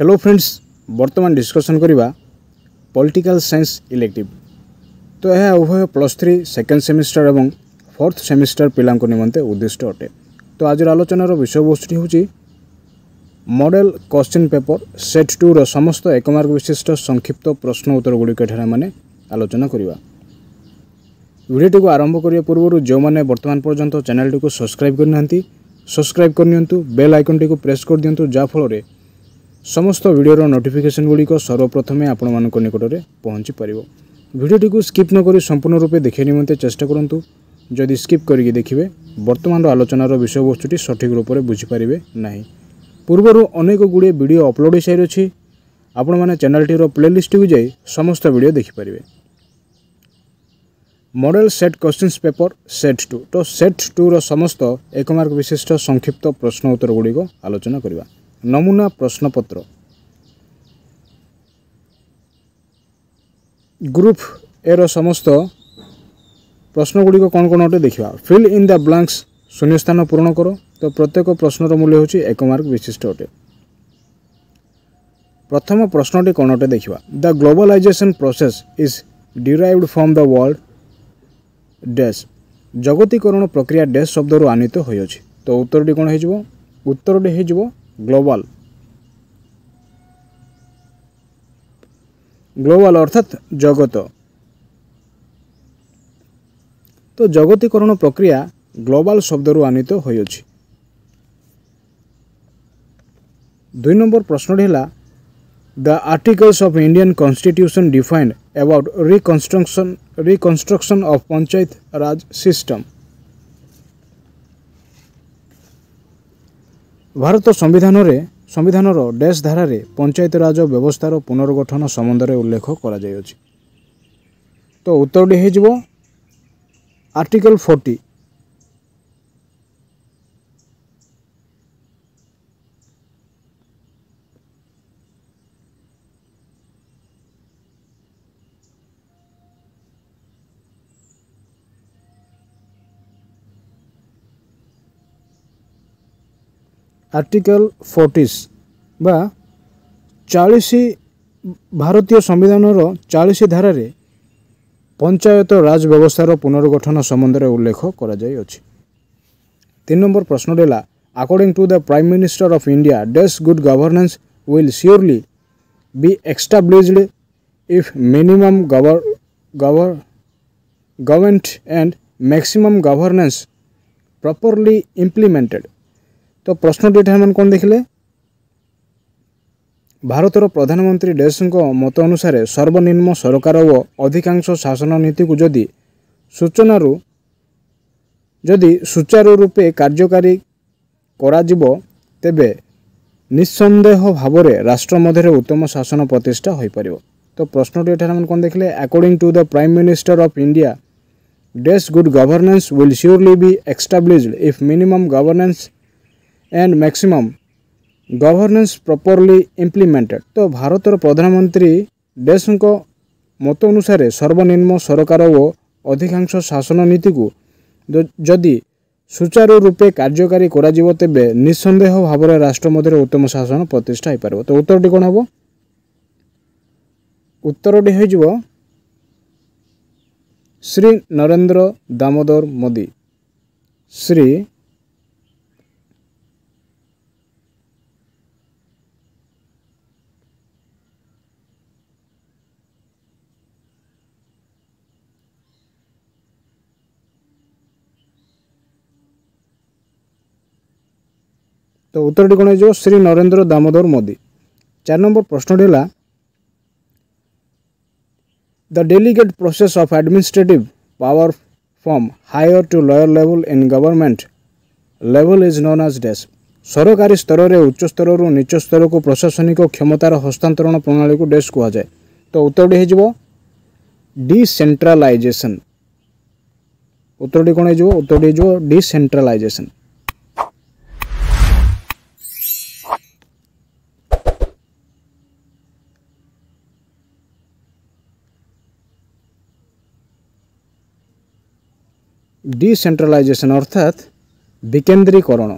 Hello friends বর্তমান discussion করা political science elective তো এ উভয় প্লস থ্রি সেকেন্ড সেমিস্টার এবং ফোর্থ সেমিস্টার পিলা নিমন্তে উদ্দিষ্ট অটে তো আজর আলোচনার বিষয়বস্তুটি হচ্ছে মডেল কোশ্চিন পেপর সেট টুর সমস্ত একমার্ক বিশিষ্ট সংক্ষিপ্ত প্রশ্ন উত্তরগুড়ি এখানে মানে আলোচনা করা ভিডিওটিকে আরম্ভ করা পূর্ব যে বর্তমান পর্যন্ত চ্যানেলটি সবসক্রাইব করে না সবসক্রাইব করে নিবেল আইকনটি প্রেস করে দিও যা ফলরে ସମସ୍ତ ଭିଡ଼ିଓର ନୋଟିଫିକେସନ୍ ଗୁଡ଼ିକ ସର୍ବପ୍ରଥମେ ଆପଣମାନଙ୍କ ନିକଟରେ ପହଞ୍ଚି ପାରିବ ଭିଡ଼ିଓଟିକୁ ସ୍କିପ୍ ନକରି ସମ୍ପୂର୍ଣ୍ଣ ରୂପେ ଦେଖିବା ନିମନ୍ତେ ଚେଷ୍ଟା କରନ୍ତୁ ଯଦି ସ୍କିପ୍ କରିକି ଦେଖିବେ ବର୍ତ୍ତମାନର ଆଲୋଚନାର ବିଷୟବସ୍ତୁଟି ସଠିକ୍ ରୂପରେ ବୁଝିପାରିବେ ନାହିଁ ପୂର୍ବରୁ ଅନେକ ଗୁଡ଼ିଏ ଭିଡ଼ିଓ ଅପଲୋଡ଼ ହୋଇସାରିଅଛି ଆପଣମାନେ ଚ୍ୟାନେଲ୍ଟିର ପ୍ଲେଲିଷ୍ଟକୁ ଯାଇ ସମସ୍ତ ଭିଡ଼ିଓ ଦେଖିପାରିବେ model set questions paper set two ତ ସେଟ୍ ଟୁର ସମସ୍ତ ଏକ ମାର୍କ ବିଶିଷ୍ଟ ସଂକ୍ଷିପ୍ତ ପ୍ରଶ୍ନ ଉତ୍ତର ଗୁଡ଼ିକ ଆଲୋଚନା କରିବା নমুনা প্রশ্নপত্র ଗ୍ରୁପ୍ ଏର ସମସ୍ତ ପ୍ରଶ୍ନଗୁଡ଼ିକ କ'ଣ କ'ଣ ଅଟେ ଦେଖିବା ଫିଲ୍ ଇନ୍ ଦ ବ୍ଲାଙ୍କ୍ସ ଶୂନ୍ୟସ୍ଥାନ ପୂରଣ କର ତ ପ୍ରତ୍ୟେକ ପ୍ରଶ୍ନର ମୂଲ୍ୟ ହେଉଛି ଏକ ମାର୍କ ବିଶିଷ୍ଟ ଅଟେ ପ୍ରଥମ ପ୍ରଶ୍ନଟି କ'ଣ ଅଟେ ଦେଖିବା the globalisation process is derived from the world dash ଜଗତୀକରଣ ପ୍ରକ୍ରିୟା ଡ୍ୟାସ୍ ଶବ୍ଦରୁ ଆନିତ ହୋଇଅଛି ତ ଉତ୍ତରଟି କ'ଣ ହୋଇଯିବ ଉତ୍ତରଟି ହୋଇଯିବ গ্লোবাল গ্লোবাল অর্থাৎ জগত তো ଜଗତୀକରଣ ପ୍ରକ୍ରିୟା ଗ୍ଲୋବାଲ ଶବ୍ଦରୁ ଆନିତ ହୋଇଅଛି ଦୁଇ ନମ୍ବର ପ୍ରଶ୍ନଟି ହେଲା the articles of Indian constitution defined about reconstruction reconstruction of panchayat raj system ଭାରତ ସମ୍ବିଧାନରେ ସମ୍ବିଧାନର ଡେସ୍ ଧାରାରେ ପଞ୍ଚାୟତିରାଜ ବ୍ୟବସ୍ଥାର ପୁନର୍ଗଠନ ସମ୍ବନ୍ଧରେ ଉଲ୍ଲେଖ କରାଯାଇଅଛି ତ ଉତ୍ତରଟି ହେଇଯିବ ଆର୍ଟିକଲ୍ ଫୋର୍ଟି আর্টিকেল ফোর্টিস বা চাশি ভারতীয় ଭାରତୀୟ চাশি ধারে পঞ্চায়েত রাজ ব্যবস্থার পুনর্গঠন সম্বন্ধে উল্লেখ করা যাই তিন নম্বর প্রশ্ন হল according to the prime minister of India dash good governance will surely be established if minimum government and maximum governance properly implemented ତ ପ୍ରଶ୍ନଟି ଏଠାରେ ଆମେ କ'ଣ ଦେଖିଲେ ଭାରତର ପ୍ରଧାନମନ୍ତ୍ରୀ ଡେସ୍ଙ୍କ ମତ ଅନୁସାରେ ସର୍ବନିମ୍ନ ସରକାର ଓ ଅଧିକାଂଶ ଶାସନ ନୀତିକୁ ଯଦି ସୂଚନାରୁ ଯଦି ସୁଚାରୁ ରୂପେ କାର୍ଯ୍ୟକାରୀ କରାଯିବ ତେବେ ନିଃସନ୍ଦେହ ଭାବରେ ରାଷ୍ଟ୍ର ମଧ୍ୟରେ ଉତ୍ତମ ଶାସନ ପ୍ରତିଷ୍ଠା ହୋଇପାରିବ ତ ପ୍ରଶ୍ନଟି ଏଠାରେ ଆମେ କ'ଣ ଦେଖିଲେ according to the prime minister of India dash good governance will surely be established if minimum governance and maximum governance properly implemented. তো ভারতের প্রধানমন্ত্রী দেশଙ୍କ মত অনুসারে সর্বনিম্ন সরকার ও অধিকাংশ শাসন নীতিକୁ ଯଦି সুচারু রূপে কার্যকারী করা তেবে নিঃসন্দেহ ভাবে রাষ্ট্র মধ্যে উত্তম শাসন প্রতিষ্ঠা হয়ে তো উত্তরটি কোণ হব উত্তরটি হয়ে যাব শ্রী নরেন্দ্র দামোদর মোদী শ্রী তো উত্তরটি କ'ଣ ହେଇଯିବ ଶ୍ରୀ ନରେନ୍ଦ୍ର ଦାମୋଦର ମୋଦି ଚାରି ନମ୍ବର ପ୍ରଶ୍ନଟି ହେଲା the delegate process of administrative power from higher to lower level in government level is known as dash ସରକାରୀ ସ୍ତରରେ ଉଚ୍ଚ ସ୍ତରରୁ ନିଚ ସ୍ତରକୁ ପ୍ରଶାସନିକ କ୍ଷମତାର ହସ୍ତାନ୍ତରଣ ପ୍ରଣାଳୀକୁ ଡେସ୍ କୁହାଯାଏ ତ ଉତ୍ତରଟି ହୋଇଯିବ ডিসেন্ট্রালাইজেসন উত্তরটি কোণ হয়ে উত্তরটি হয়ে ডিসেন্ট্রালাইজেসন ডিসেন্ট্রালাইজেশন অর্থাৎ বিকেন্দ্রীকরণ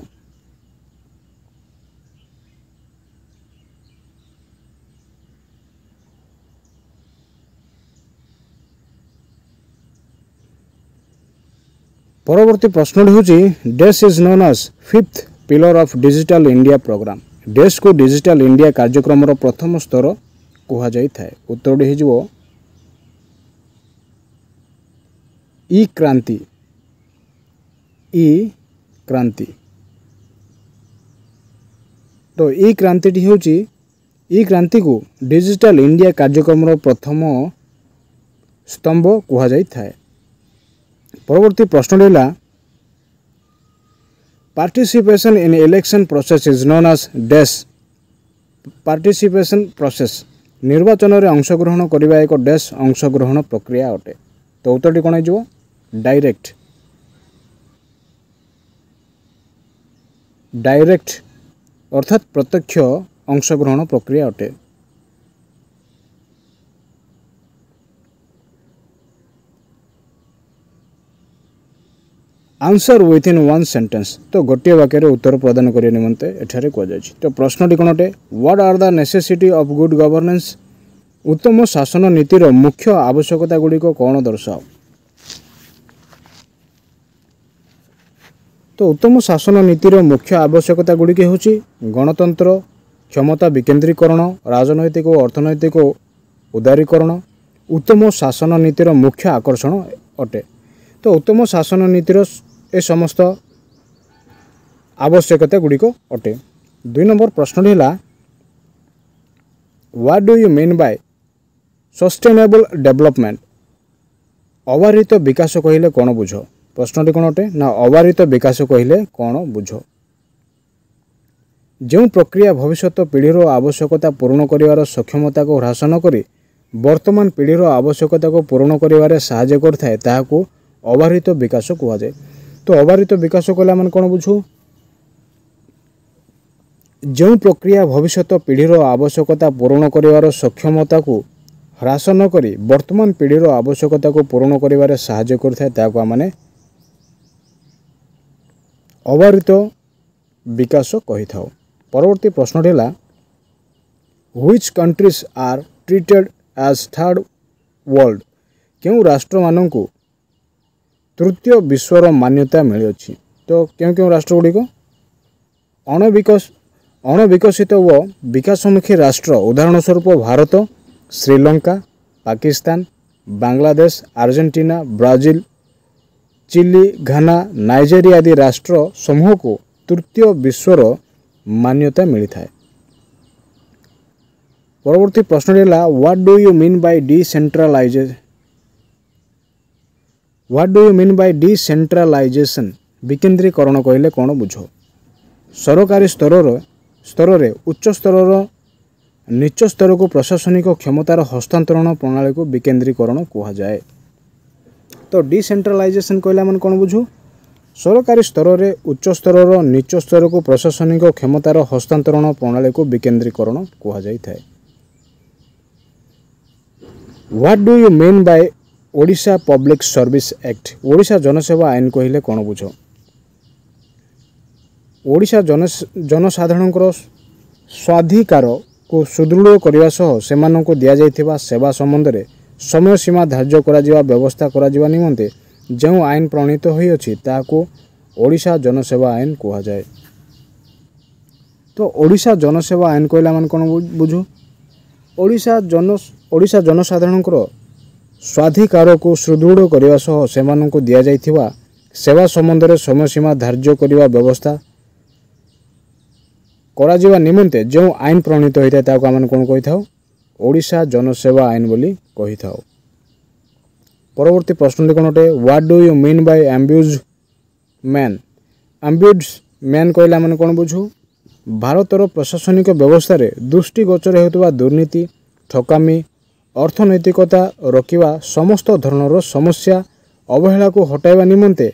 পরবর্তী প্রশ্নটি হচ্ছে dash is known as fifth pillar of digital India programme ডেসকু ডিজিটাল ইন্ডিয়া কার্যক্রমর প্রথম স্তর কুহযাই থাকে উত্তরটি হয়ে ই ক্রান্তি ই କ୍ରାନ୍ତି ତ ଏଇ କ୍ରାନ୍ତିଟି ହେଉଛି ଏଇ କ୍ରାନ୍ତିକୁ ଡିଜିଟାଲ ଇଣ୍ଡିଆ କାର୍ଯ୍ୟକ୍ରମର ପ୍ରଥମ ସ୍ତମ୍ଭ କୁହାଯାଇଥାଏ ପରବର୍ତ୍ତୀ ପ୍ରଶ୍ନଟି ହେଲା participation in election process is known as dash participation process ନିର୍ବାଚନରେ ଅଂଶଗ୍ରହଣ କରିବା ଏକ ଡେସ୍ ଅଂଶଗ୍ରହଣ ପ୍ରକ୍ରିୟା ଅଟେ ତ ଉତ୍ତରଟି କ'ଣ ହେଇଯିବ ଡାଇରେକ୍ଟ ଡାଇରେକ୍ଟ ଅର୍ଥାତ୍ ପ୍ରତ୍ୟକ୍ଷ ଅଂଶଗ୍ରହଣ ପ୍ରକ୍ରିୟା ଅଟେ answer with in one sentence ତ ଗୋଟିଏ ବାକ୍ୟରେ ଉତ୍ତର ପ୍ରଦାନ କରିବା ନିମନ୍ତେ ଏଠାରେ କୁହାଯାଇଛି ତ ପ୍ରଶ୍ନଟି କ'ଣ ଅଟେ what are the necessity of good governance ଉତ୍ତମ ଶାସନ ନୀତିର ମୁଖ୍ୟ ଆବଶ୍ୟକତା ଗୁଡ଼ିକ କ'ଣ ଦର୍ଶାଅ ଉତ୍ତମ ଶାସନ ନୀତିର ମୁଖ୍ୟ ଆବଶ୍ୟକତା ଗୁଡ଼ିକ ହେଉଛି ଗଣତନ୍ତ୍ର କ୍ଷମତା ବିକେନ୍ଦ୍ରୀକରଣ ରାଜନୈତିକ ଓ ଅର୍ଥନୈତିକ ଉଦାରୀକରଣ ଉତ୍ତମ ଶାସନ ନୀତିର ମୁଖ୍ୟ ଆକର୍ଷଣ ଅଟେ ତ ଉତ୍ତମ ଶାସନ ନୀତିର ଏ ସମସ୍ତ ଆବଶ୍ୟକତା ଗୁଡ଼ିକ ଅଟେ ଦୁଇ ନମ୍ବର ପ୍ରଶ୍ନଟି ହେଲା what do you mean by sustainable development ଅବାରିତ ବିକାଶ କହିଲେ କ'ଣ ବୁଝ ପ୍ରଶ୍ନଟି କ'ଣ ଅଟେ ନା ଅବାରିତ ବିକାଶ କହିଲେ କ'ଣ ବୁଝ ଯେଉଁ ପ୍ରକ୍ରିୟା ଭବିଷ୍ୟତ ପିଢ଼ିର ଆବଶ୍ୟକତା ପୂରଣ କରିବାର ସକ୍ଷମତାକୁ ହ୍ରାସ ନ କରି ବର୍ତ୍ତମାନ ପିଢ଼ିର ଆବଶ୍ୟକତାକୁ ପୂରଣ କରିବାରେ ସାହାଯ୍ୟ କରିଥାଏ ତାହାକୁ ଅବାରିତ ବିକାଶ କୁହାଯାଏ ତ ଅବାରିତ ବିକାଶ କହିଲେ ଆମେ କ'ଣ ବୁଝୁ ଯେଉଁ ପ୍ରକ୍ରିୟା ଭବିଷ୍ୟତ ପିଢ଼ିର ଆବଶ୍ୟକତା ପୂରଣ କରିବାର ସକ୍ଷମତାକୁ ହ୍ରାସ ନ କରି ବର୍ତ୍ତମାନ ପିଢ଼ିର ଆବଶ୍ୟକତାକୁ ପୂରଣ କରିବାରେ ସାହାଯ୍ୟ କରିଥାଏ ତାହାକୁ ଆମେ ଅବହରିତ ବିକାଶ କହିଥାଉ ପରବର୍ତ୍ତୀ ପ୍ରଶ୍ନଟି ହେଲା which countries are treated as third world କେଉଁ ରାଷ୍ଟ୍ରମାନଙ୍କୁ ତୃତୀୟ ବିଶ୍ୱର ମାନ୍ୟତା ମିଳିଅଛି ତ କେଉଁ କେଉଁ ରାଷ୍ଟ୍ରଗୁଡ଼ିକ ଅଣବିକଶ ଅଣବିକଶିତ ଓ ବିକାଶମୁଖୀ ରାଷ୍ଟ୍ର ଉଦାହରଣ ସ୍ୱରୂପ Bharat Sri Lanka Pakistan Bangladesh Argentina Brazil Chile Ghana Nigeria आदि राष्ट्र समूह को तृतीय विश्व र मान्यता मिलेँ पर्वर्ती प्रश्न ह्वाट डु यु मिट्राइेसन ह्वाट डु यु मिन डिसेन्ट्रालैसीकरण कहिले कम् बुझ सर उच्च स्तर निच को प्रशासनिक क्षमतार प्रणाली को विकेन्द्रीकरण कुए ତ ଡିସେଣ୍ଟ୍ରାଲାଇଜେସନ୍ କହିଲେ ଆମେ କ'ଣ ବୁଝୁ ସରକାରୀ ସ୍ତରରେ ଉଚ୍ଚସ୍ତରର ନୀଚ ସ୍ତରକୁ ପ୍ରଶାସନିକ କ୍ଷମତାର ହସ୍ତାନ୍ତରଣ ପ୍ରଣାଳୀକୁ ବିକେନ୍ଦ୍ରୀକରଣ କୁହାଯାଇଥାଏ what do you mean by Odisha public service act Odisha ଜନସେବା ଆଇନ କହିଲେ କ'ଣ ବୁଝ ଓଡ଼ିଶା ଜନସାଧାରଣଙ୍କର ସ୍ୱାଧିକାରକୁ ସୁଦୃଢ଼ କରିବା ସହ ସେମାନଙ୍କୁ ଦିଆଯାଇଥିବା ସେବା ସମ୍ବନ୍ଧରେ ସମୟସୀମା ଧାର୍ଯ୍ୟ କରାଯିବା ବ୍ୟବସ୍ଥା କରାଯିବା ନିମନ୍ତେ ଯେଉଁ ଆଇନ ପ୍ରଣୀତ ହୋଇଅଛି ତାହାକୁ ଓଡ଼ିଶା ଜନସେବା ଆଇନ କୁହାଯାଏ ତ ଓଡ଼ିଶା ଜନସେବା ଆଇନ କହିଲେ ଆମେ କ'ଣ ବୁଝୁ ଓଡ଼ିଶା ଜନ ଓଡ଼ିଶା ଜନସାଧାରଣଙ୍କର ସ୍ୱାଧିକାରକୁ ସୁଦୃଢ଼ କରିବା ସହ ସେମାନଙ୍କୁ ଦିଆଯାଇଥିବା ସେବା ସମ୍ବନ୍ଧରେ ସମୟସୀମା ଧାର୍ଯ୍ୟ କରିବା ବ୍ୟବସ୍ଥା କରାଯିବା ନିମନ୍ତେ ଯେଉଁ ଆଇନ ପ୍ରଣୀତ ହୋଇଥାଏ ତାହାକୁ ଆମେ କ'ଣ କହିଥାଉ ଓଡ଼ିଶା ଜନସେବା ଆଇନ ବୋଲି କହିଥାଉ ପରବର୍ତ୍ତୀ ପ୍ରଶ୍ନଟି କ'ଣ ଅଟେ what do you mean by ombudsman ombudsman କହିଲେ ଆମେ କ'ଣ ବୁଝୁ ଭାରତର ପ୍ରଶାସନିକ ବ୍ୟବସ୍ଥାରେ ଦୃଷ୍ଟିଗୋଚର ହେଉଥିବା ଦୁର୍ନୀତି ଠକାମି ଅର୍ଥନୈତିକତା ରୋକିବା ସମସ୍ତ ଧରଣର ସମସ୍ୟା ଅବହେଳାକୁ ହଟାଇବା ନିମନ୍ତେ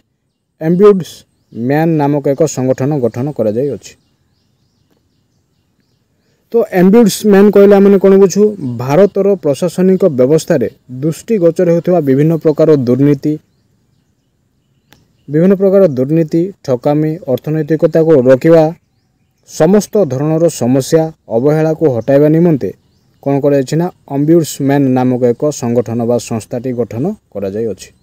ଆମ୍ବ୍ୟୁଡସ୍ ମ୍ୟାନ୍ ନାମକ ଏକ ସଂଗଠନ ଗଠନ କରାଯାଇଅଛି ତ ଆମ୍ବୁଲ୍ୟାନ୍ସମ୍ୟାନ୍ କହିଲେ ଆମେ କ'ଣ ବୁଝୁ ଭାରତର ପ୍ରଶାସନିକ ବ୍ୟବସ୍ଥାରେ ଦୃଷ୍ଟିଗୋଚର ହେଉଥିବା ବିଭିନ୍ନ ପ୍ରକାର ଦୁର୍ନୀତି ବିଭିନ୍ନ ପ୍ରକାର ଦୁର୍ନୀତି ଠକାମୀ ଅର୍ଥନୈତିକତାକୁ ରୋକିବା ସମସ୍ତ ଧରଣର ସମସ୍ୟା ଅବହେଳାକୁ ହଟାଇବା ନିମନ୍ତେ କ'ଣ କରାଯାଇଛି ନା ଆମ୍ବୁଲ୍ୟାନ୍ସମ୍ୟାନ୍ ନାମକ ଏକ ସଂଗଠନ ବା ସଂସ୍ଥାଟି ଗଠନ କରାଯାଇଅଛି